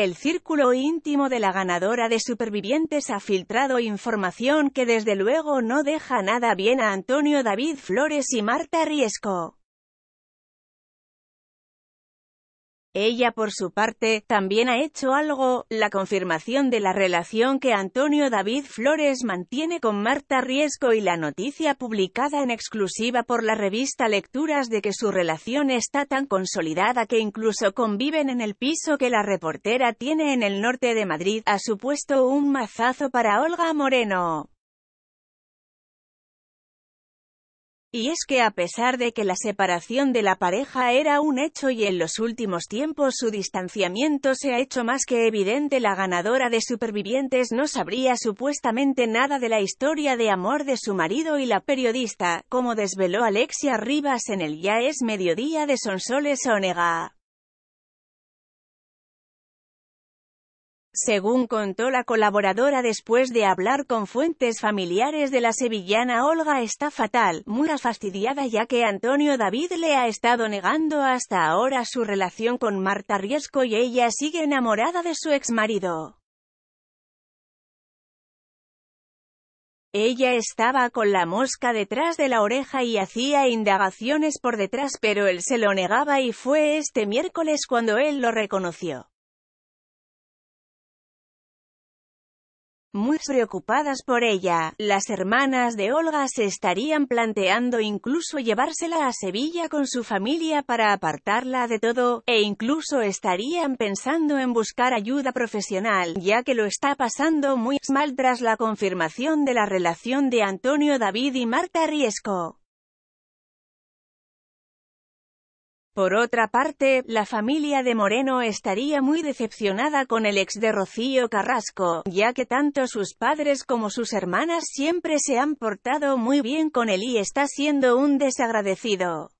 El círculo íntimo de la ganadora de Supervivientes ha filtrado información que desde luego no deja nada bien a Antonio David Flores y Marta Riesco. Ella, por su parte, también ha hecho algo, la confirmación de la relación que Antonio David Flores mantiene con Marta Riesco y la noticia publicada en exclusiva por la revista Lecturas de que su relación está tan consolidada que incluso conviven en el piso que la reportera tiene en el norte de Madrid, ha supuesto un mazazo para Olga Moreno. Y es que a pesar de que la separación de la pareja era un hecho y en los últimos tiempos su distanciamiento se ha hecho más que evidente, la ganadora de Supervivientes no sabría supuestamente nada de la historia de amor de su marido y la periodista, como desveló Alexia Rivas en el Ya es Mediodía de Sonsoles Onega. Según contó la colaboradora después de hablar con fuentes familiares de la sevillana Olga está fatal, muy fastidiada ya que Antonio David le ha estado negando hasta ahora su relación con Marta Riesco y ella sigue enamorada de su ex marido. Ella estaba con la mosca detrás de la oreja y hacía indagaciones por detrás pero él se lo negaba y fue este miércoles cuando él lo reconoció. Muy preocupadas por ella, las hermanas de Olga se estarían planteando incluso llevársela a Sevilla con su familia para apartarla de todo, e incluso estarían pensando en buscar ayuda profesional, ya que lo está pasando muy mal tras la confirmación de la relación de Antonio David y Marta Riesco. Por otra parte, la familia de Moreno estaría muy decepcionada con el ex de Rocío Carrasco, ya que tanto sus padres como sus hermanas siempre se han portado muy bien con él y está siendo un desagradecido.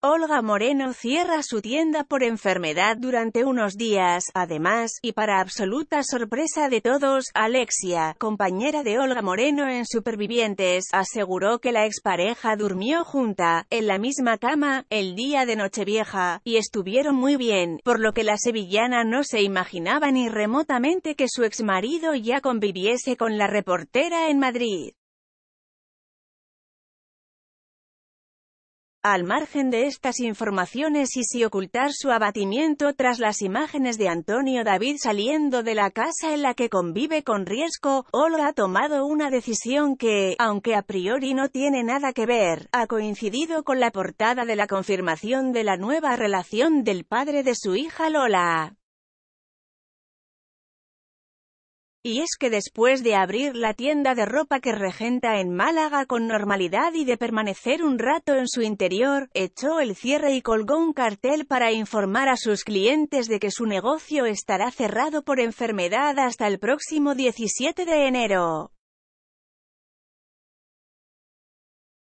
Olga Moreno cierra su tienda por enfermedad durante unos días, además, y para absoluta sorpresa de todos, Alexia, compañera de Olga Moreno en Supervivientes, aseguró que la expareja durmió junta, en la misma cama, el día de Nochevieja, y estuvieron muy bien, por lo que la sevillana no se imaginaba ni remotamente que su exmarido ya conviviese con la reportera en Madrid. al margen de estas informaciones y si ocultar su abatimiento tras las imágenes de Antonio David saliendo de la casa en la que convive con riesgo, Olga ha tomado una decisión que, aunque a priori no tiene nada que ver, ha coincidido con la portada de la confirmación de la nueva relación del padre de su hija Lola. Y es que después de abrir la tienda de ropa que regenta en Málaga con normalidad y de permanecer un rato en su interior, echó el cierre y colgó un cartel para informar a sus clientes de que su negocio estará cerrado por enfermedad hasta el próximo 17 de enero.